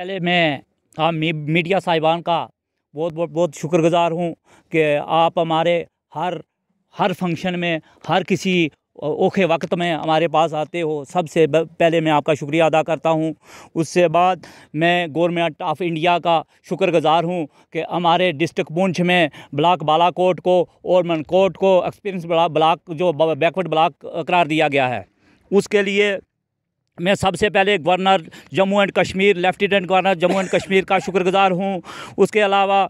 पहले मैं आप मीडिया साहिबान का बहुत बहुत बहुत शुक्रगुज़ार हूँ कि आप हमारे हर हर फंक्शन में हर किसी ओखे वक्त में हमारे पास आते हो सबसे पहले मैं आपका शुक्रिया अदा करता हूँ उससे बाद मैं गवर्नमेंट ऑफ इंडिया का शुक्रगुज़ार हूँ कि हमारे डिस्ट्रिक्ट पुंछ में ब्लाक बालाकोट को और मनकोट को एक्सपीरियंस ब्लॉक जो बैकवर्ड ब्लाक करार दिया गया है उसके लिए मैं सबसे पहले governor Jammu and Kashmir lieutenant governor Jammu and Kashmir का शुक्रगुज़ार हूँ उसके अलावा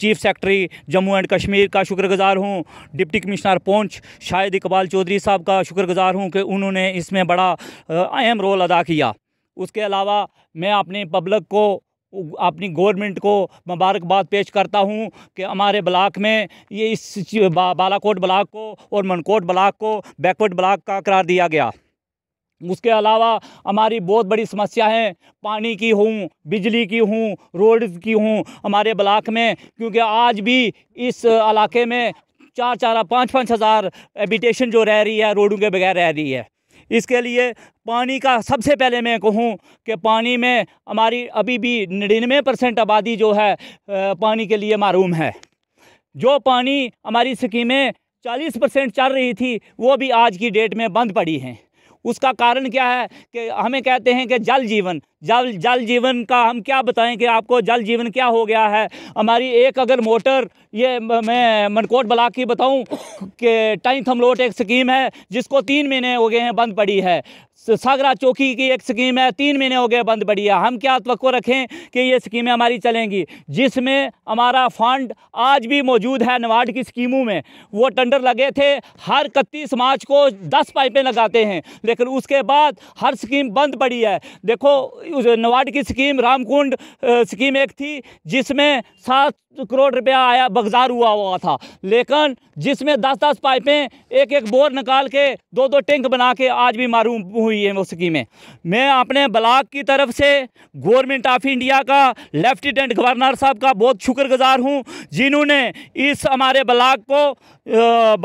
chief secretary Jammu and Kashmir का शुक्रगुज़ार हूँ डिप्टी कमिश्नर पुंछ शाहिद इकबाल चौधरी साहब का शुक्रगुज़ार हूँ कि उन्होंने इसमें बड़ा अहम रोल अदा किया उसके अलावा मैं अपने पब्लिक को अपनी गवर्नमेंट को मुबारकबाद पेश करता हूं कि हमारे ब्लाक में ये इस बालाकोट ब्लाक को और मनकोट ब्लाक को बैकवर्ड ब्लाक का करार दिया गया उसके अलावा हमारी बहुत बड़ी समस्या है पानी की हूँ बिजली की हूँ रोड की हूँ हमारे ब्लाक में क्योंकि आज भी इस इलाके में चार चार पाँच पाँच हज़ार एबिटेशन जो रह रही है रोडों के बगैर रह रही है इसके लिए पानी का सबसे पहले मैं कहूँ कि पानी में हमारी अभी भी निन्यानवे परसेंट आबादी जो है पानी के लिए मरूम है जो पानी हमारी स्कीमें चालीस परसेंट चल रही थी वो भी आज की डेट में बंद पड़ी हैं उसका कारण क्या है कि हमें कहते हैं कि जल जीवन जल जल जीवन का हम क्या बताएं कि आपको जल जीवन क्या हो गया है हमारी एक अगर मोटर ये मैं मनकोट ब्लाक की बताऊं कि टाइम थमलोट एक स्कीम है जिसको तीन महीने हो गए हैं बंद पड़ी है सागरा चौकी की एक स्कीम है तीन महीने हो गए बंद पड़ी है हम क्या तो रखें कि ये स्कीमें हमारी चलेंगी जिसमें हमारा फंड आज भी मौजूद है नवाड की स्कीमों में वो टेंडर लगे थे हर इकतीस मार्च को दस पाइपें लगाते हैं लेकिन उसके बाद हर स्कीम बंद पड़ी है देखो नवाड की स्कीम रामकुंड स्कीम एक थी जिसमें सात करोड़ रुपया आया बगजार हुआ हुआ था लेकिन जिसमें दस दस पाइपें एक एक बोर निकाल के दो दो टैंक बना के आज भी मारूम हुई है वो स्कीमें मैं अपने ब्लाक की तरफ से गवर्नमेंट ऑफ इंडिया का लेफ्टिनेंट गवर्नर साहब का बहुत शुक्रगुजार हूँ जिन्होंने इस हमारे ब्लाक को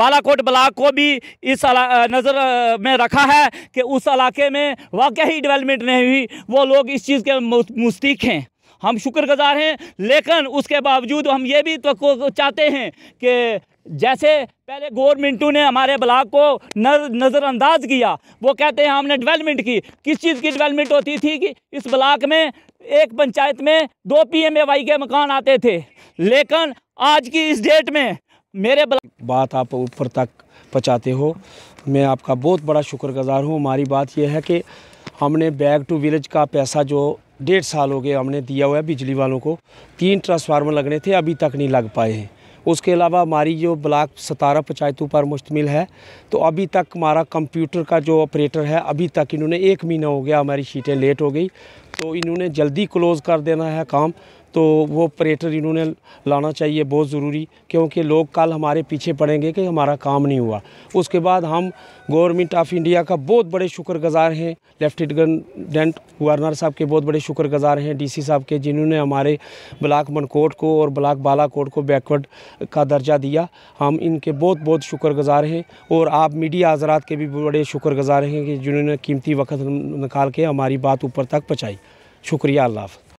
बालाकोट ब्लाक को भी इस नज़र में रखा है कि उस इलाके में वाकई ही डेवलपमेंट नहीं हुई वो लोग इस चीज़ के मुस्तक हैं हम शुक्रगुजार हैं लेकिन उसके बावजूद हम ये भी तो चाहते हैं कि जैसे पहले गवर्नमेंटों ने हमारे ब्लाक को नज़रअंदाज किया वो कहते हैं हमने डेवलपमेंट की किस चीज़ की डेवलपमेंट होती थी कि इस ब्लाक में एक पंचायत में दो पी एम ए वाई के मकान आते थे लेकिन आज की इस डेट में मेरे बात आप ऊपर तक पहुँचाते हो मैं आपका बहुत बड़ा शुक्रगुजार हूँ हमारी बात यह है कि हमने बैक टू विलेज का पैसा जो डेढ़ साल हो गए हमने दिया हुआ है बिजली वालों को तीन ट्रांसफार्मर लगने थे अभी तक नहीं लग पाए हैं उसके अलावा हमारी जो ब्लाक सतारा पंचायतों पर मुश्तमिल है तो अभी तक हमारा कंप्यूटर का जो ऑपरेटर है अभी तक इन्होंने एक महीना हो गया हमारी शीटें लेट हो गई तो इन्होंने जल्दी क्लोज़ कर देना है काम तो वो पर्यटन इन्होंने लाना चाहिए बहुत ज़रूरी क्योंकि लोग कल हमारे पीछे पड़ेंगे कि हमारा काम नहीं हुआ उसके बाद हम गवर्नमेंट ऑफ इंडिया का बहुत बड़े शुक्रगुजार हैं लेफ्टिनेंट गवर्नर साहब के बहुत बड़े शुक्रगुजार हैं डीसी साहब के जिन्होंने हमारे ब्लाक मनकोट को और ब्लाक बालाकोट को बैकवर्ड का दर्जा दिया हम इनके बहुत बहुत शुक्रगुजार हैं और आप मीडिया हजरात के भी बड़े शुक्रगुजार हैं कि जिन्होंने कीमती वक्त निकाल के हमारी बात ऊपर तक पहुँचाई शुक्रिया अल्लाह